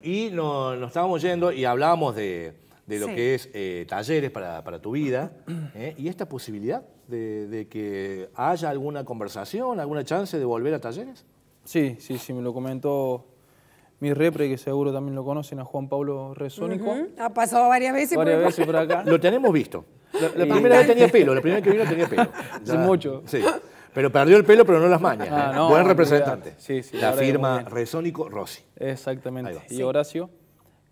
Y nos, estábamos yendo y hablábamos de, lo que es eh, talleres para, tu vida eh, y esta posibilidad de, que haya alguna conversación, alguna chance de volver a talleres. Sí, sí, sí, me lo comentó mi repre, que seguro también lo conocen, a Juan Pablo Resónico. Ha pasado varias veces. por... acá. Lo tenemos visto. La, eh, primera vez tenía pelo, la primera que vino tenía pelo. sí, mucho. Sí. Pero perdió el pelo, pero no las mañas. Ah, Buen representante. Sí, sí, la firma Resónico Rossi. Exactamente. Y Horacio, me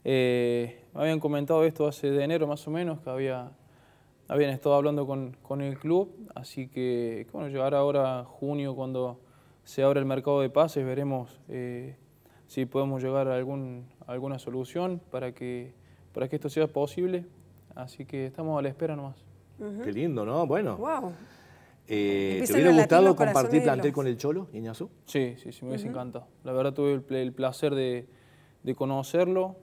eh, habían comentado esto hace de enero más o menos, que había, habían estado hablando con, con el club, así que, bueno, llegar ahora junio cuando se abre el mercado de pases, veremos eh, si podemos llegar a, algún, alguna solución para que, para que esto sea posible. Así que estamos a la espera nomás. Qué lindo, ¿no? Bueno. Wow. Eh, ¿Te hubiera gustado compartir plantel con el Cholo, Iñazú? Sí, sí, sí, me hubiese encantado. La verdad tuve el, placer de, conocerlo,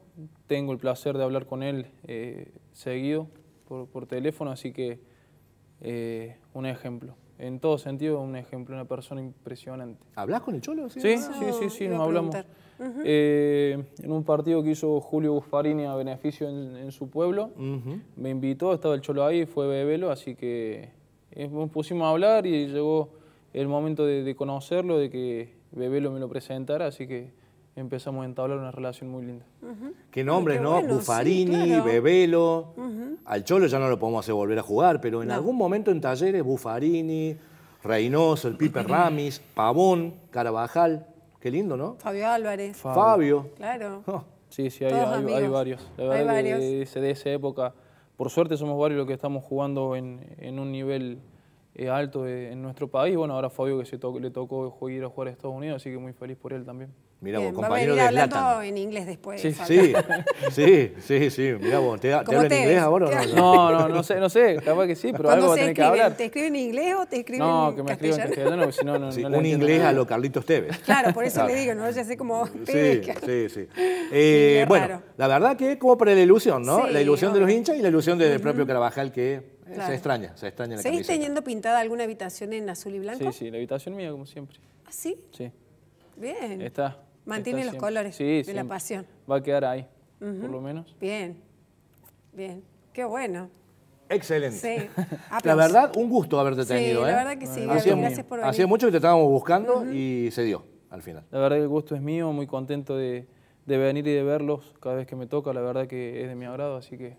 tengo el placer de hablar con él eh, seguido por, teléfono, así que eh, un ejemplo. En todo sentido, un ejemplo, una persona impresionante. ¿Hablas con el Cholo? Sí, sí, sí, nos hablamos. en un partido que hizo Julio Buffarini a beneficio en, su pueblo, me invitó, estaba el Cholo ahí, fue Bebelo, así que nos pusimos a hablar y llegó el momento de, conocerlo, de que Bebelo me lo presentara, así que empezamos a entablar una relación muy linda. Qué nombres, ¿no? bufarini Buffarini, Bebelo. Al Cholo ya no lo podemos hacer volver a jugar, pero en algún momento en talleres, Buffarini, Reynoso, el Piper Ramis, Pavón, Carabajal. Qué lindo, ¿no? Fabio Álvarez. Fabio. Claro. Sí, sí, hay, varios. La verdad hay varios. de esa época por suerte somos varios los que estamos jugando en, en un nivel alto eh, en nuestro país. Bueno, ahora Fabio que se le tocó ir a jugar a Estados Unidos, así que muy feliz por él también. Mira vos, compañero a hablando en inglés después. Sí, sí, sí, sí, Mira vos, ¿te, ¿te, en inglés ahora o no? No, no, no sé, no sé, capaz que sí, pero algo va a tener que hablar. ¿Te escriben en inglés o te escriben en castellano? No, que me escriban en castellano, porque si no, no, Un inglés a lo Carlitos Tevez. Claro, por eso le digo, no, ya sé cómo Sí, sí, sí. Eh, bueno, la verdad que es como para la ilusión, ¿no? la ilusión de los hinchas y la ilusión del propio Carabajal que se extraña, se extraña la ¿Seguís teniendo pintada alguna habitación en azul y blanco? Sí, sí, la habitación mía, como siempre. ¿Ah, sí? Sí. Bien. Está. Mantiene los colores de la pasión. Va a quedar ahí, por lo menos. Bien, bien. Qué bueno. Excelente. Sí. la verdad, un gusto haberte tenido. Sí, la ¿eh? verdad que sí. gracias por venir. Hacía mucho que te estábamos buscando y se dio al final. La verdad que el gusto es mío, muy contento de, de venir y de verlos cada vez que me toca. La verdad que es de mi agrado, así que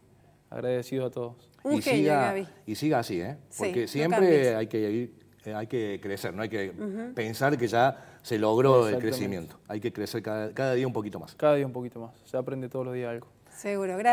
agradecido a todos. y, siga, y siga así, ¿eh? Porque siempre hay que eh, hay que crecer, no hay que pensar que ya se logró el crecimiento. Hay que crecer cada, cada día un poquito más. Cada día un poquito más. Se aprende todos los días algo. Seguro, gracias.